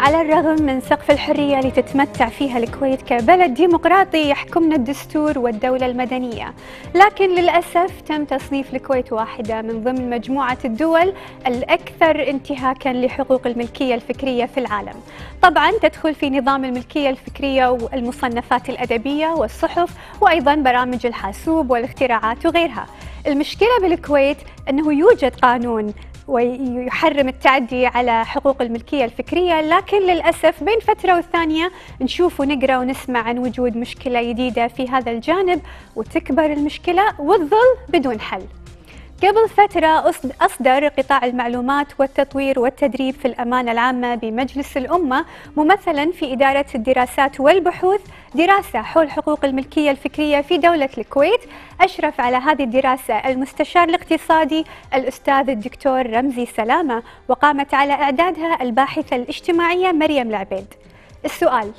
على الرغم من سقف الحرية اللي تتمتع فيها الكويت كبلد ديمقراطي يحكمنا الدستور والدولة المدنية لكن للأسف تم تصنيف الكويت واحدة من ضمن مجموعة الدول الأكثر انتهاكا لحقوق الملكية الفكرية في العالم طبعا تدخل في نظام الملكية الفكرية والمصنفات الأدبية والصحف وأيضا برامج الحاسوب والاختراعات وغيرها المشكلة بالكويت أنه يوجد قانون ويحرم التعدي على حقوق الملكية الفكرية لكن للأسف بين فترة والثانية نشوف ونقرأ ونسمع عن وجود مشكلة جديدة في هذا الجانب وتكبر المشكلة وتظل بدون حل قبل فترة أصدر قطاع المعلومات والتطوير والتدريب في الأمانة العامة بمجلس الأمة ممثلا في إدارة الدراسات والبحوث دراسة حول حقوق الملكية الفكرية في دولة الكويت أشرف على هذه الدراسة المستشار الاقتصادي الأستاذ الدكتور رمزي سلامة وقامت على إعدادها الباحثة الاجتماعية مريم العبيد السؤال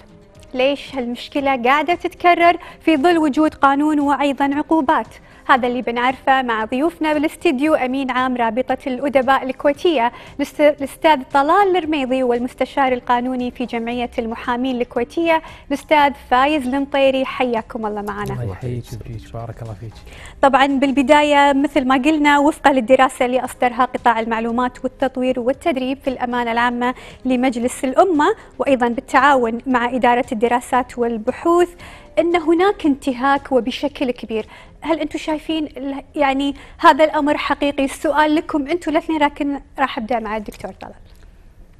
ليش هالمشكلة قاعدة تتكرر في ظل وجود قانون وأيضا عقوبات؟ هذا اللي بنعرفه مع ضيوفنا بالاستديو أمين عام رابطة الأدباء الكويتية الأستاذ طلال الرميضي والمستشار القانوني في جمعية المحامين الكويتية الأستاذ فايز المطيري حياكم الله معنا الله يحييك بارك الله فيك طبعا بالبداية مثل ما قلنا وفقا للدراسة اللي أصدرها قطاع المعلومات والتطوير والتدريب في الأمانة العامة لمجلس الأمة وأيضا بالتعاون مع إدارة الدراسات والبحوث ان هناك انتهاك وبشكل كبير هل انتم شايفين يعني هذا الامر حقيقي السؤال لكم انتم الاثنين لكن راح ابدا مع الدكتور طلال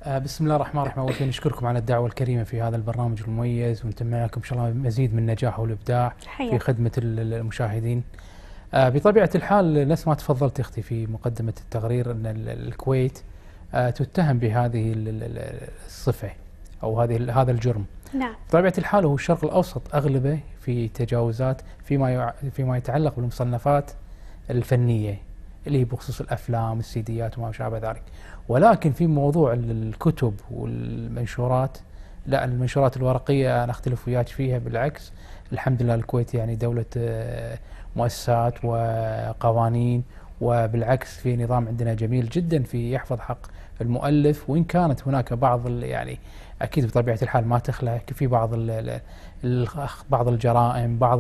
آه، بسم الله الرحمن الرحيم اول شيء نشكركم على الدعوه الكريمه في هذا البرنامج المميز ونتمنى لكم ان شاء الله مزيد من النجاح والابداع في خدمه المشاهدين آه، بطبيعه الحال نفس ما تفضلت اختي في مقدمه التقرير ان الكويت آه، تتهم بهذه الصفه او هذه هذا الجرم نعم بطبيعه الحال هو الشرق الاوسط اغلبه في تجاوزات فيما فيما يتعلق بالمصنفات الفنيه اللي هي بخصوص الافلام، السيديات وما شابه ذلك. ولكن في موضوع الكتب والمنشورات لا المنشورات الورقيه انا اختلف وياك فيها بالعكس الحمد لله الكويت يعني دوله آه، مؤسسات وقوانين وبالعكس في نظام عندنا جميل جدا في يحفظ حق المؤلف وان كانت هناك بعض يعني اكيد بطبيعه الحال ما تخلى في بعض الـ بعض الجرائم بعض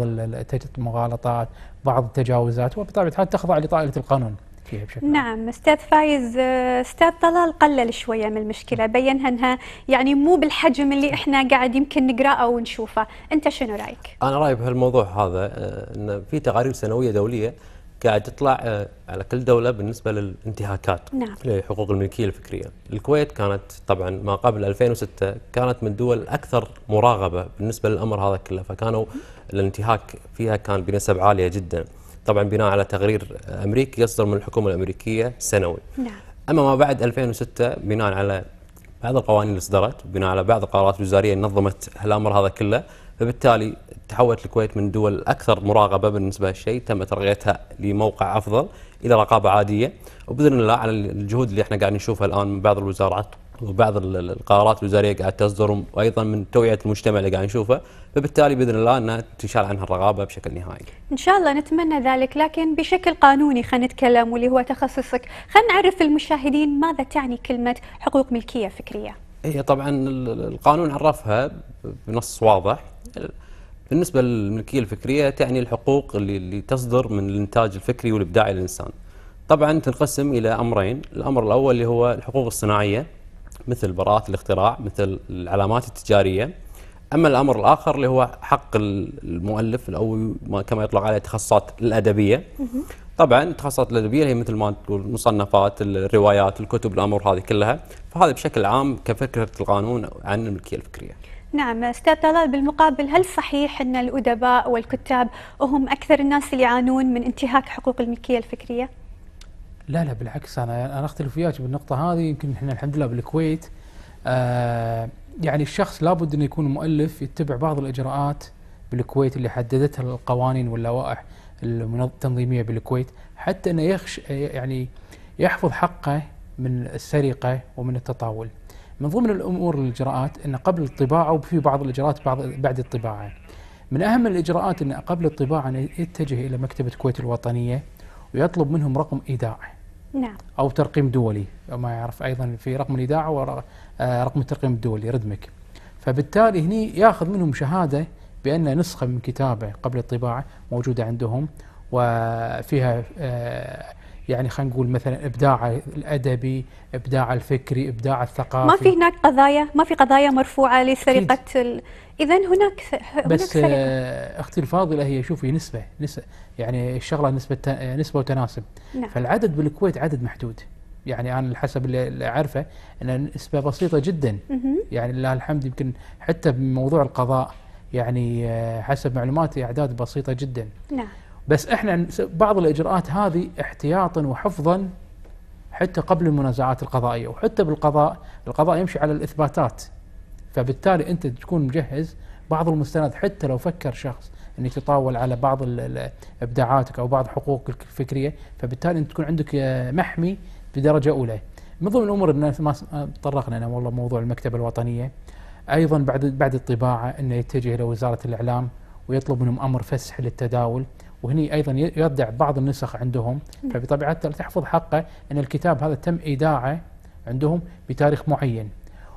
المغالطات بعض التجاوزات وبطبيعه الحال تخضع لطائله القانون فيها بشكل نعم استاذ فايز آه، استاذ طلال قلل شويه من المشكله نعم. بينها انها يعني مو بالحجم اللي احنا قاعد يمكن نقراه ونشوفه انت شنو رايك انا رايي بهالموضوع هذا آه، ان في تقارير سنويه دوليه قاعد تطلع آه، على كل دولة بالنسبة للانتهاكات نعم. لحقوق الملكية الفكرية الكويت كانت طبعا ما قبل 2006 كانت من الدول الأكثر مراقبة بالنسبة للأمر هذا كله فكانوا الانتهاك فيها كان بنسب عالية جدا طبعا بناء على تقرير أمريكي يصدر من الحكومة الأمريكية سنوي نعم. أما ما بعد 2006 بناء على بعض القوانين اللي صدرت بناء على بعض القرارات الوزارية نظمت الأمر هذا كله فبالتالي تحولت الكويت من دول أكثر مراقبة بالنسبة للشيء تم ترقيتها لموقع أفضل إلى رقابة عادية وبإذن الله على الجهود اللي احنا قاعدين نشوفها الآن من بعض الوزارات وبعض القرارات الوزارية قاعد تصدر وأيضا من توعية المجتمع اللي قاعد نشوفه فبالتالي بإذن الله أنها تشال عنها الرقابة بشكل نهائي إن شاء الله نتمنى ذلك لكن بشكل قانوني خلينا نتكلم واللي هو تخصصك خلينا نعرف المشاهدين ماذا تعني كلمة حقوق ملكية فكرية هي إيه، طبعا القانون عرفها بنص واضح بالنسبة للملكية الفكرية تعني الحقوق اللي, اللي تصدر من الإنتاج الفكري والإبداعي للإنسان طبعا تنقسم إلى أمرين الأمر الأول اللي هو الحقوق الصناعية مثل براءات الاختراع مثل العلامات التجارية أما الأمر الآخر اللي هو حق المؤلف أو كما يطلق عليه التخصصات الأدبية طبعا التخصصات الادبيه هي مثل ما تقول المصنفات الروايات الكتب الامور هذه كلها فهذا بشكل عام كفكره القانون عن الملكيه الفكريه نعم استاذ طلال بالمقابل هل صحيح ان الادباء والكتاب هم اكثر الناس اللي يعانون من انتهاك حقوق الملكيه الفكريه؟ لا لا بالعكس انا انا اختلف وياك بالنقطه هذه يمكن احنا الحمد لله بالكويت آه يعني الشخص لابد انه يكون مؤلف يتبع بعض الاجراءات بالكويت اللي حددتها القوانين واللوائح التنظيميه بالكويت حتى انه يخش يعني يحفظ حقه من السرقه ومن التطاول. من ضمن الامور الاجراءات ان قبل الطباعه وفي بعض الاجراءات بعض بعد الطباعه من اهم الاجراءات ان قبل الطباعه يتجه الى مكتبه الكويت الوطنيه ويطلب منهم رقم ايداع نعم او ترقيم دولي او ما يعرف ايضا في رقم الايداع ورقم آه، الترقيم الدولي ردمك فبالتالي هني ياخذ منهم شهاده بان نسخه من كتابه قبل الطباعه موجوده عندهم وفيها آه، يعني خلينا نقول مثلا ابداع الادبي، ابداع الفكري، ابداع الثقافي ما في هناك قضايا، ما في قضايا مرفوعه لسرقه ال... اذا هناك هناك بس سرقة. آه، اختي الفاضله هي شوفي نسبه نسبه يعني الشغله نسبه آه، نسبه وتناسب نعم. فالعدد بالكويت عدد محدود يعني انا حسب اللي اعرفه ان نسبه بسيطه جدا يعني لله الحمد يمكن حتى بموضوع القضاء يعني آه، حسب معلوماتي اعداد بسيطه جدا نعم بس احنا بعض الاجراءات هذه احتياطا وحفظا حتى قبل المنازعات القضائيه وحتى بالقضاء القضاء يمشي على الاثباتات فبالتالي انت تكون مجهز بعض المستند حتى لو فكر شخص ان يتطاول على بعض ابداعاتك او بعض حقوقك الفكريه فبالتالي انت تكون عندك محمي بدرجه اولى من ضمن الامور ان ما آه، تطرقنا انا والله موضوع المكتبه الوطنيه ايضا بعد بعد الطباعه انه يتجه الى وزاره الاعلام ويطلب منهم امر فسح للتداول وهني أيضا يودع بعض النسخ عندهم فبطبيعة تحفظ حقه أن الكتاب هذا تم إيداعه عندهم بتاريخ معين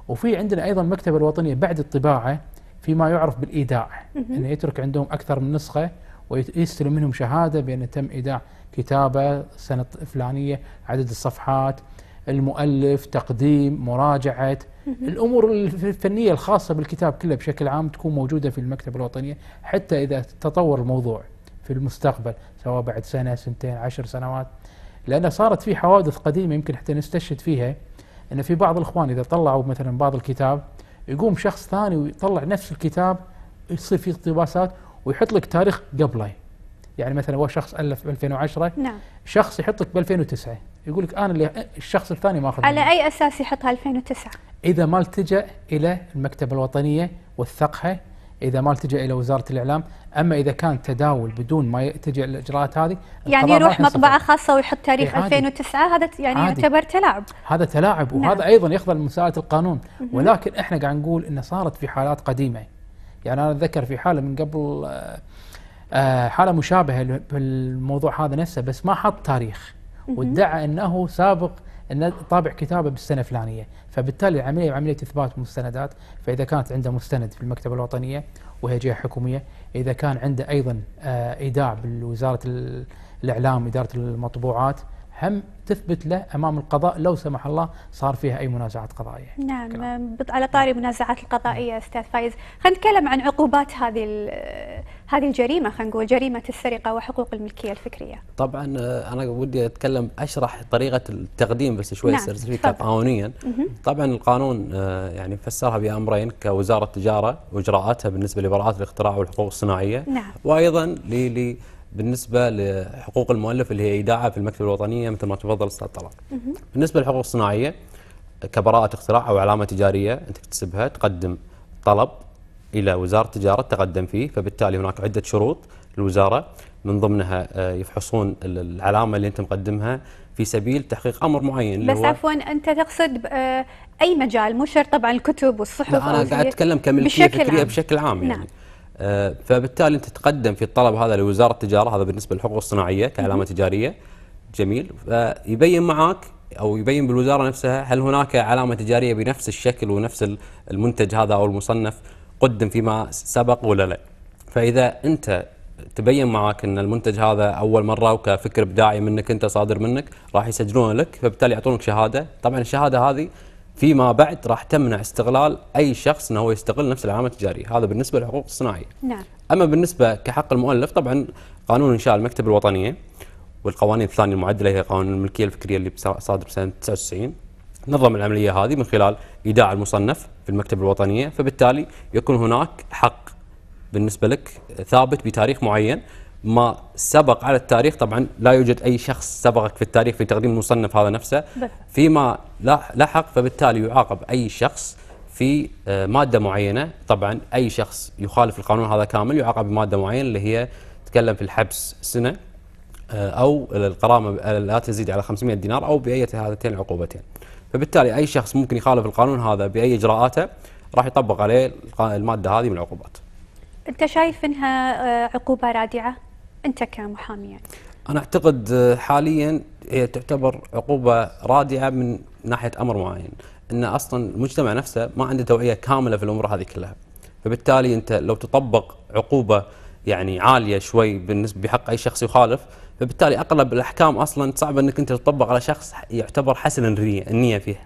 وفي عندنا أيضا المكتبة الوطنية بعد الطباعة فيما يعرف بالإيداع أنه يترك عندهم أكثر من نسخة ويستلم منهم شهادة بأن تم إيداع كتابة سنة فلانية عدد الصفحات المؤلف تقديم مراجعة الأمور الفنية الخاصة بالكتاب كله بشكل عام تكون موجودة في المكتبة الوطنية حتى إذا تطور الموضوع في المستقبل سواء بعد سنة سنتين عشر سنوات لأن صارت في حوادث قديمة يمكن حتى نستشهد فيها أن في بعض الإخوان إذا طلعوا مثلا بعض الكتاب يقوم شخص ثاني ويطلع نفس الكتاب يصير فيه اقتباسات ويحط لك تاريخ قبله يعني مثلا هو شخص ألف ب 2010 نعم شخص يحط لك ب 2009 يقول لك أنا اللي الشخص الثاني ما أخذ على منه. أي أساس يحطها 2009 إذا ما التجأ إلى المكتبة الوطنية وثقها اذا ما التجا الى وزاره الاعلام، اما اذا كان تداول بدون ما يتجه الاجراءات هذه يعني يروح مطبعه خاصه ويحط تاريخ إيه 2009 هذا يعني عادي. يعتبر تلاعب هذا تلاعب نعم. وهذا ايضا يخضع لمساءله القانون ولكن احنا قاعد نقول انه صارت في حالات قديمه يعني انا اتذكر في حاله من قبل آه، آه، حاله مشابهه بالموضوع هذا نفسه بس ما حط تاريخ وادعى انه سابق انه طابع كتابه بالسنه الفلانيه فبالتالي العملية عملية إثبات مستندات فإذا كانت عنده مستند في المكتبة الوطنية وهي جهة حكومية إذا كان عنده أيضا إيداع آه، بالوزارة الإعلام إدارة المطبوعات هم تثبت له امام القضاء لو سمح الله صار فيها اي منازعات قضائيه. نعم كلام. على طاري نعم. المنازعات القضائيه نعم. استاذ فايز، خلينا نتكلم عن عقوبات هذه هذه الجريمه خلينا نقول جريمه السرقه وحقوق الملكيه الفكريه. طبعا آه، انا ودي اتكلم اشرح طريقه التقديم بس شوي نعم. فيك قانونيا. طبعا القانون آه، يعني فسرها بامرين كوزاره التجاره واجراءاتها بالنسبه لبراءات الاختراع والحقوق الصناعيه. نعم. وايضا ل بالنسبه لحقوق المؤلف اللي هي ايداعها في المكتبه الوطنيه مثل ما تفضل استاذ طلال. بالنسبه للحقوق الصناعيه كبراءة اختراع او علامه تجاريه انت تكتسبها تقدم طلب الى وزاره التجاره تقدم فيه فبالتالي هناك عده شروط للوزاره من ضمنها آه، يفحصون العلامه اللي انت مقدمها في سبيل تحقيق امر معين بس عفوا انت تقصد آه، اي مجال مو شرط طبعا الكتب والصحف لا انا قاعد اتكلم كملكيه بشكل فكريه عام. بشكل عام يعني نعم. آه، فبالتالي انت تقدم في الطلب هذا لوزاره التجاره هذا بالنسبه للحقوق الصناعيه كعلامه تجاريه جميل فيبين آه، معك او يبين بالوزاره نفسها هل هناك علامه تجاريه بنفس الشكل ونفس المنتج هذا او المصنف قدم فيما سبق ولا لا فاذا انت تبين معك ان المنتج هذا اول مره وكفكر ابداعي منك انت صادر منك راح يسجلونه لك فبالتالي يعطونك شهاده طبعا الشهاده هذه فيما بعد راح تمنع استغلال اي شخص انه هو يستغل نفس العلامه التجاريه، هذا بالنسبه للحقوق الصناعيه. نعم. اما بالنسبه كحق المؤلف طبعا قانون انشاء المكتبه الوطنيه والقوانين الثانيه المعدله هي قانون الملكيه الفكريه اللي صادر سنه 99 نظم العمليه هذه من خلال ايداع المصنف في المكتبه الوطنيه، فبالتالي يكون هناك حق بالنسبه لك ثابت بتاريخ معين ما سبق على التاريخ طبعا لا يوجد أي شخص سبقك في التاريخ في تقديم المصنف هذا نفسه فيما لحق فبالتالي يعاقب أي شخص في آه، مادة معينة طبعا أي شخص يخالف القانون هذا كامل يعاقب بمادة معينة اللي هي تكلم في الحبس سنة آه، أو القرامه آه، لا تزيد على 500 دينار أو باي هاتين العقوبتين فبالتالي أي شخص ممكن يخالف القانون هذا بأي إجراءاته راح يطبق عليه المادة هذه من العقوبات أنت شايف أنها عقوبة رادعة؟ انت كمحامي يعني؟ انا اعتقد حاليا هي تعتبر عقوبه رادعه من ناحيه امر معين ان اصلا المجتمع نفسه ما عنده توعيه كامله في الامور هذه كلها فبالتالي انت لو تطبق عقوبه يعني عاليه شوي بالنسبه بحق اي شخص يخالف فبالتالي اغلب الاحكام اصلا صعب انك انت تطبق على شخص يعتبر حسن النيه فيه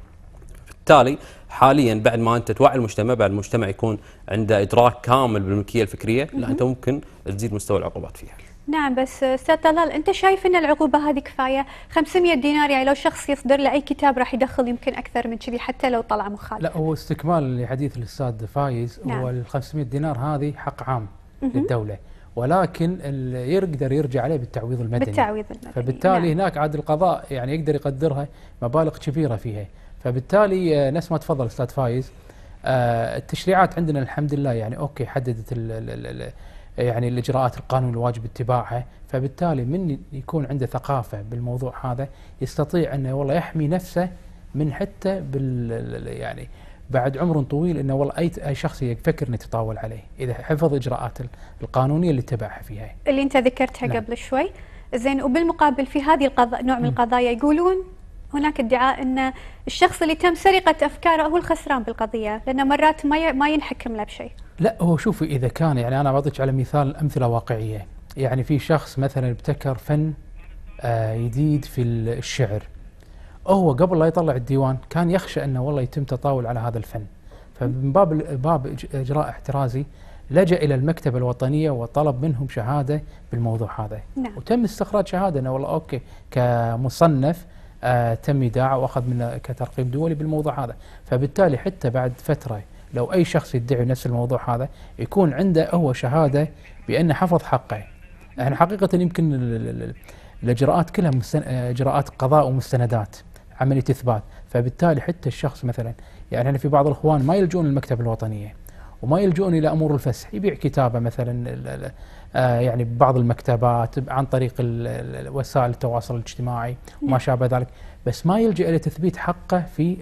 بالتالي حاليا بعد ما انت توعي المجتمع بعد المجتمع يكون عنده ادراك كامل بالملكيه الفكريه لا انت ممكن تزيد مستوى العقوبات فيها نعم بس استاذ طلال انت شايف ان العقوبه هذه كفايه 500 دينار يعني لو شخص يصدر له اي كتاب راح يدخل يمكن اكثر من كذي حتى لو طلع مخالف لا هو استكمال لحديث الاستاذ فايز نعم. هو ال 500 دينار هذه حق عام للدوله ولكن يقدر يرجع عليه بالتعويض المدني بالتعويض المدني فبالتالي نعم. هناك عاد القضاء يعني يقدر يقدرها مبالغ كبيره فيها فبالتالي آه، نفس ما تفضل استاذ فايز آه، التشريعات عندنا الحمد لله يعني اوكي حددت الـ الـ الـ يعني الاجراءات القانون الواجب اتباعها فبالتالي من يكون عنده ثقافه بالموضوع هذا يستطيع انه والله يحمي نفسه من حتى بال يعني بعد عمر طويل انه والله اي اي شخص يفكر انه يتطاول عليه اذا حفظ اجراءات القانونيه اللي اتبعها فيها. اللي انت ذكرتها نعم. قبل شوي، زين وبالمقابل في هذه القضايا نوع من القضايا يقولون هناك ادعاء ان الشخص اللي تم سرقه افكاره هو الخسران بالقضيه لانه مرات ما ما ينحكم له بشيء. لا هو شوفي اذا كان يعني انا بعطيك على مثال امثله واقعيه، يعني في شخص مثلا ابتكر فن جديد آه، في الشعر. هو قبل لا يطلع الديوان كان يخشى انه والله يتم تطاول على هذا الفن. فمن باب باب اجراء احترازي لجأ إلى المكتبة الوطنية وطلب منهم شهادة بالموضوع هذا نعم. وتم استخراج شهادة أنه والله أوكي كمصنف آه، تم إيداعه وأخذ منه كترقيم دولي بالموضوع هذا فبالتالي حتى بعد فترة لو أي شخص يدعي نفس الموضوع هذا يكون عنده هو شهادة بأنه حفظ حقه احنا يعني حقيقة يمكن الإجراءات كلها آه، إجراءات قضاء ومستندات عملية إثبات فبالتالي حتى الشخص مثلا يعني احنا في بعض الإخوان ما يلجون للمكتبه الوطنية وما يلجؤون الى امور الفسح يبيع كتابه مثلا آه، يعني ببعض المكتبات عن طريق وسائل التواصل الاجتماعي وما شابه ذلك بس ما يلجا الى تثبيت حقه في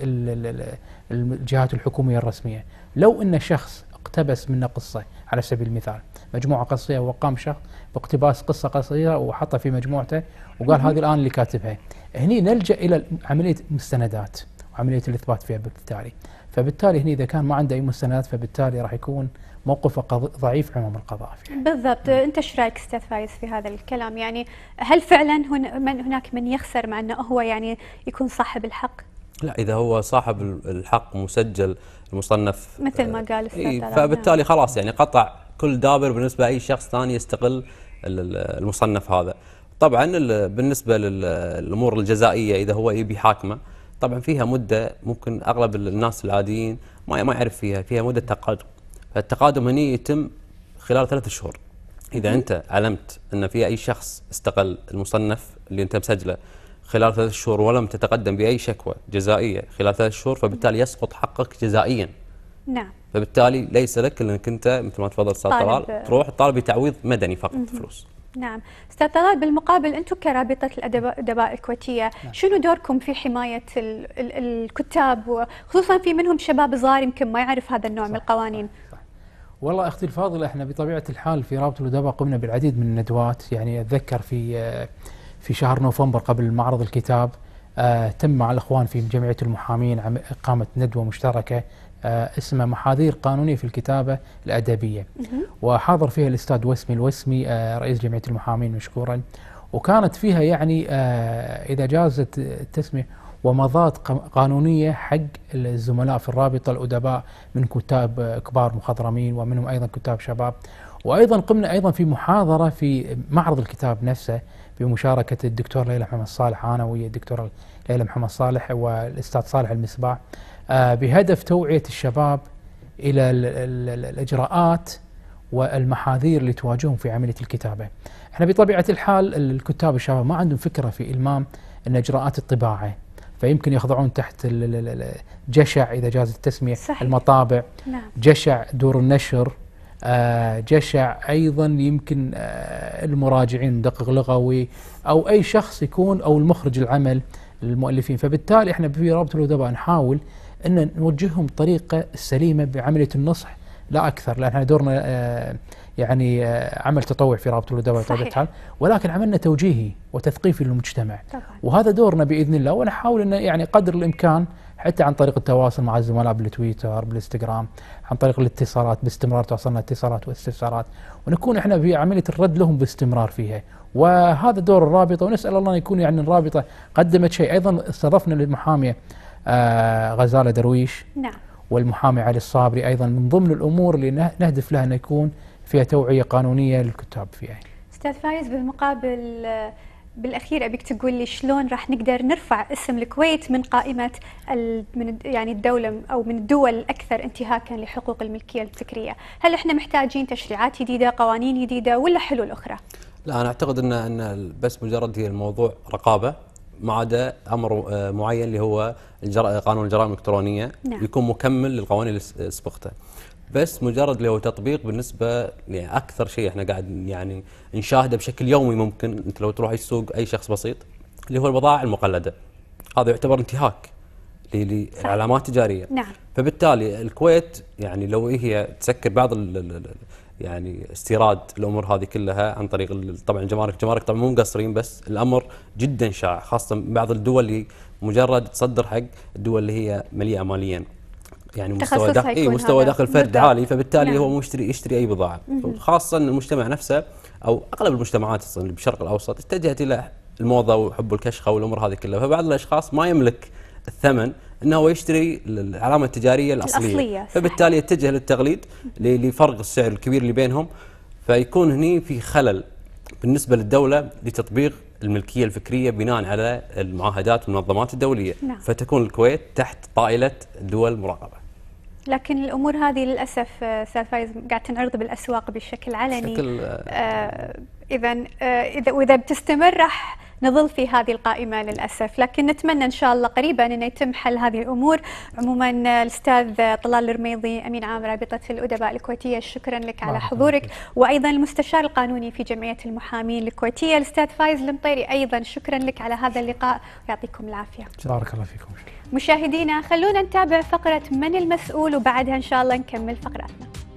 الجهات الحكوميه الرسميه لو ان شخص اقتبس منه قصه على سبيل المثال مجموعه قصيه وقام شخص باقتباس قصه قصيره وحطها في مجموعته وقال هذه الان اللي كاتبها هني نلجا الى عمليه مستندات وعمليه الاثبات فيها بالتالي فبالتالي هنا إذا كان ما عنده أي مستندات فبالتالي راح يكون موقفه ضعيف امام القضاء فيه. بالضبط، نعم. انت ايش رايك استاذ فايز في هذا الكلام؟ يعني هل فعلا هن من هناك من يخسر مع انه هو يعني يكون صاحب الحق؟ لا اذا هو صاحب الحق مسجل المصنف مثل ما آه، قال استاذ نعم. فبالتالي نعم. خلاص يعني قطع كل دابر بالنسبه لاي شخص ثاني يستغل المصنف هذا. طبعا بالنسبه للامور الجزائيه اذا هو يبي حاكمه طبعا فيها مده ممكن اغلب الناس العاديين ما ما يعرف فيها فيها مده تقادم فالتقادم هني يتم خلال ثلاثة شهور اذا انت علمت ان في اي شخص استقل المصنف اللي انت مسجله خلال ثلاث شهور ولم تتقدم باي شكوى جزائيه خلال ثلاث شهور فبالتالي يسقط حقك جزائيا نعم فبالتالي ليس لك الا انك انت مثل ما تفضل استاذ طلال تروح تطالب بتعويض مدني فقط فلوس نعم استاذ طلال بالمقابل انتم كرابطه الادباء الكويتيه نعم. شنو دوركم في حمايه الـ الـ الكتاب وخصوصا في منهم شباب صغار يمكن ما يعرف هذا النوع صح من القوانين صح. والله اختي الفاضله احنا بطبيعه الحال في رابطه الادباء قمنا بالعديد من الندوات يعني اتذكر في في شهر نوفمبر قبل معرض الكتاب آه، تم مع الاخوان في جمعيه المحامين اقامه ندوه مشتركه آه، اسمه محاذير قانونيه في الكتابه الادبيه وحاضر فيها الاستاذ وسمي الوسمي آه، رئيس جمعيه المحامين مشكورا وكانت فيها يعني آه، اذا جازت التسميه ومضات قانونيه حق الزملاء في الرابطه الادباء من كتاب كبار مخضرمين ومنهم ايضا كتاب شباب وايضا قمنا ايضا في محاضره في معرض الكتاب نفسه بمشاركه الدكتور ليلى محمد صالح انا ويا الدكتور ليلى محمد صالح والاستاذ صالح المصباح آه، بهدف توعيه الشباب الى الاجراءات والمحاذير اللي تواجههم في عمليه الكتابه. احنا بطبيعه الحال الكتاب الشباب ما عندهم فكره في المام ان اجراءات الطباعه فيمكن يخضعون تحت جشع اذا جاز التسميه صحيح. المطابع نعم. جشع دور النشر آه، جشع ايضا يمكن آه، المراجعين مدقق لغوي او اي شخص يكون او المخرج العمل المؤلفين فبالتالي احنا في رابطه الادباء نحاول ان نوجههم طريقه السليمه بعمليه النصح لا اكثر لان احنا دورنا آه، يعني عمل تطوع في رابطه الادباء بطبيعه الحال ولكن عملنا توجيهي وتثقيفي للمجتمع طبعا. وهذا دورنا باذن الله ونحاول ان يعني قدر الامكان حتى عن طريق التواصل مع الزملاء بالتويتر بالانستغرام عن طريق الاتصالات باستمرار توصلنا اتصالات واستفسارات ونكون احنا في عمليه الرد لهم باستمرار فيها وهذا دور الرابطه ونسال الله ان يكون يعني الرابطه قدمت شيء ايضا استضفنا المحاميه آه، غزاله درويش نعم والمحامي علي الصابري ايضا من ضمن الامور اللي نهدف لها ان يكون فيها توعيه قانونيه للكتاب فيها. استاذ فايز بالمقابل بالاخير ابيك تقول لي شلون راح نقدر نرفع اسم الكويت من قائمه من يعني الدوله او من الدول الاكثر انتهاكا لحقوق الملكيه الفكريه، هل احنا محتاجين تشريعات جديده، قوانين جديده ولا حلول اخرى؟ لا انا اعتقد ان ان بس مجرد هي الموضوع رقابه ما عدا امر آه، معين اللي هو قانون الجرائم الالكترونيه نعم. يكون مكمل للقوانين اللي سبقته. بس مجرد لو تطبيق بالنسبه لاكثر يعني شيء احنا قاعد يعني نشاهده بشكل يومي ممكن انت لو تروح اي سوق اي شخص بسيط اللي هو البضائع المقلده هذا يعتبر انتهاك لعلامات تجاريه نعم فبالتالي الكويت يعني لو هي تسكر بعض الـ يعني استيراد الامور هذه كلها عن طريق طبعا الجمارك الجمارك طبعا مو مقصرين بس الامر جدا شائع خاصه بعض الدول اللي مجرد تصدر حق الدول اللي هي مليئه ماليا يعني مستوى دخل إيه مستوى دخل فرد عالي فبالتالي نعم. هو مشتري يشتري اي بضاعه خاصه المجتمع نفسه او اغلب المجتمعات اصلا بالشرق الاوسط اتجهت الى الموضه وحب الكشخه والامور هذه كلها فبعض الاشخاص ما يملك الثمن انه هو يشتري العلامه التجاريه الاصليه, الأصلية فبالتالي يتجه للتقليد لفرق السعر الكبير اللي بينهم فيكون هني في خلل بالنسبه للدوله لتطبيق الملكيه الفكريه بناء على المعاهدات والمنظمات الدوليه نعم. فتكون الكويت تحت طائله دول مراقبه لكن الامور هذه للاسف استاذ آه، فايز قاعد تنعرض بالاسواق بشكل علني بشكل آه، آه، اذا اذا واذا بتستمر راح نظل في هذه القائمة للأسف لكن نتمنى إن شاء الله قريبا أن يتم حل هذه الأمور عموما الأستاذ طلال الرميضي أمين عام رابطة الأدباء الكويتية شكرا لك على حضورك وأيضا المستشار القانوني في جمعية المحامين الكويتية الأستاذ فايز المطيري أيضا شكرا لك على هذا اللقاء ويعطيكم العافية بارك الله فيكم شكرا. مشاهدينا خلونا نتابع فقرة من المسؤول وبعدها إن شاء الله نكمل فقراتنا